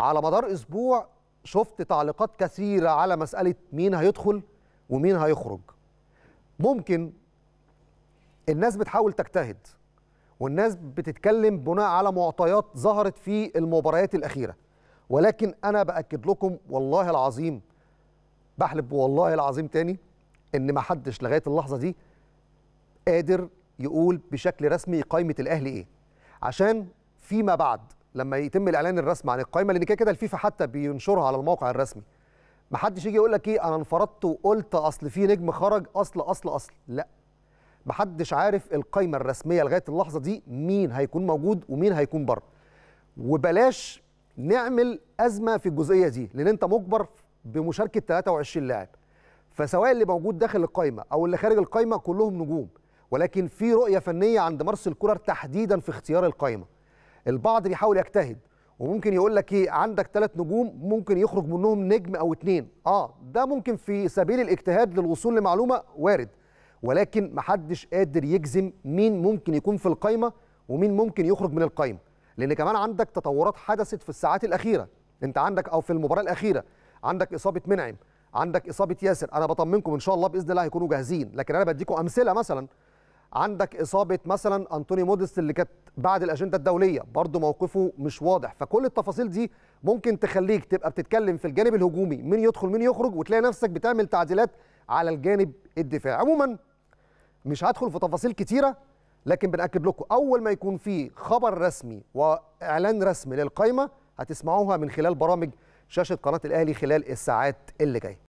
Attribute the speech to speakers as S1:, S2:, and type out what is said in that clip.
S1: على مدار اسبوع شفت تعليقات كثيره على مساله مين هيدخل ومين هيخرج ممكن الناس بتحاول تجتهد والناس بتتكلم بناء على معطيات ظهرت في المباريات الاخيره ولكن انا باكد لكم والله العظيم بحلب والله العظيم تاني ان ما حدش لغايه اللحظه دي قادر يقول بشكل رسمي قائمه الاهلي ايه عشان فيما بعد لما يتم الاعلان الرسمي عن القائمه لان كده كده الفيفا حتى بينشرها على الموقع الرسمي ما حدش يجي يقول لك ايه انا انفردت وقلت اصل في نجم خرج اصل اصل اصل لا ما حدش عارف القائمه الرسميه لغايه اللحظه دي مين هيكون موجود ومين هيكون بره وبلاش نعمل ازمه في الجزئيه دي لان انت مجبر بمشاركه 23 لاعب فسواء اللي موجود داخل القائمه او اللي خارج القائمه كلهم نجوم ولكن في رؤيه فنيه عند مارسيل كولر تحديدا في اختيار القائمه البعض بيحاول يجتهد وممكن يقول لك ايه عندك ثلاث نجوم ممكن يخرج منهم نجم او اثنين اه ده ممكن في سبيل الاجتهاد للوصول لمعلومه وارد ولكن محدش قادر يجزم مين ممكن يكون في القايمه ومين ممكن يخرج من القايمه لان كمان عندك تطورات حدثت في الساعات الاخيره انت عندك او في المباراه الاخيره عندك اصابه منعم عندك اصابه ياسر انا بطمنكم ان شاء الله باذن الله هيكونوا جاهزين لكن انا بديكم امثله مثلا عندك اصابه مثلا انطوني موديست اللي كانت بعد الاجنده الدوليه برضه موقفه مش واضح فكل التفاصيل دي ممكن تخليك تبقى بتتكلم في الجانب الهجومي مين يدخل مين يخرج وتلاقي نفسك بتعمل تعديلات على الجانب الدفاعي عموما مش هدخل في تفاصيل كتيره لكن بنأكد لكم اول ما يكون في خبر رسمي واعلان رسمي للقائمه هتسمعوها من خلال برامج شاشه قناه الاهلي خلال الساعات اللي جايه